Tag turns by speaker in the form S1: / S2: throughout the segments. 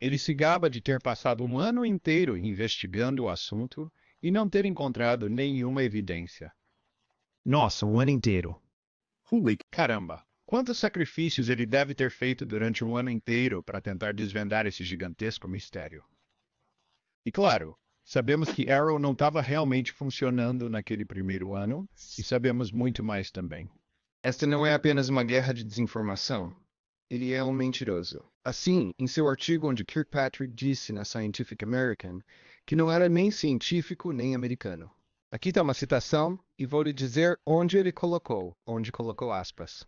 S1: Ele se gaba de ter passado um ano inteiro investigando o assunto e não ter encontrado nenhuma evidência. Nossa, um ano inteiro. Holy caramba! Quantos sacrifícios ele deve ter feito durante um ano inteiro para tentar desvendar esse gigantesco mistério? E claro, sabemos que Arrow não estava realmente funcionando naquele primeiro ano, e sabemos muito mais também. Esta não é apenas uma guerra de desinformação, ele é um mentiroso. Assim, em seu artigo
S2: onde Kirkpatrick disse na Scientific American que não era nem científico nem americano. Aqui está uma citação e vou lhe dizer onde ele colocou, onde colocou aspas.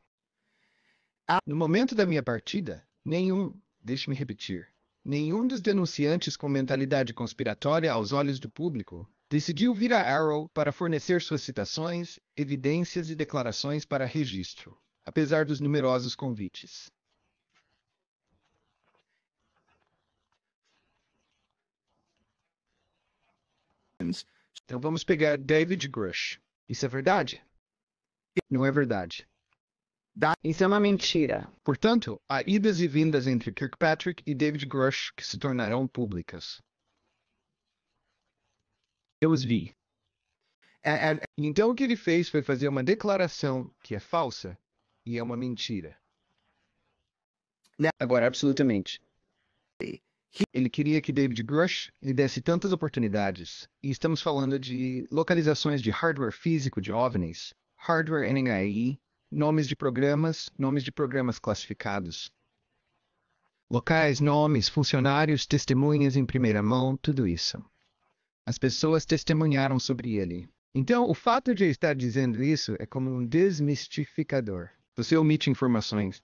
S2: Ah, no momento da minha partida, nenhum, deixe-me repetir, nenhum dos denunciantes com mentalidade conspiratória aos olhos do público decidiu vir a Arrow para fornecer suas citações, evidências e declarações para registro, apesar dos numerosos convites. Então vamos pegar David Grush. Isso é verdade? Não é verdade. Isso é uma mentira. Portanto, há idas e vindas entre Kirkpatrick e David Grush que se tornarão públicas. Eu os vi. É, é, então o que ele fez foi fazer uma declaração que é falsa e é uma mentira. Agora, absolutamente. Ele queria que David Grush lhe desse tantas oportunidades, e estamos falando de localizações de hardware físico de OVNIs, hardware NHI, nomes de programas, nomes de programas classificados. Locais, nomes, funcionários, testemunhas em primeira mão, tudo isso. As pessoas testemunharam sobre ele. Então, o fato de ele estar dizendo isso é como um desmistificador. Você omite informações.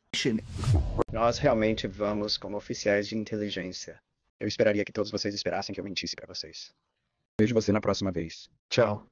S2: Nós realmente vamos como oficiais de inteligência. Eu esperaria que todos vocês esperassem que eu mentisse para vocês. Vejo você na próxima vez. Tchau.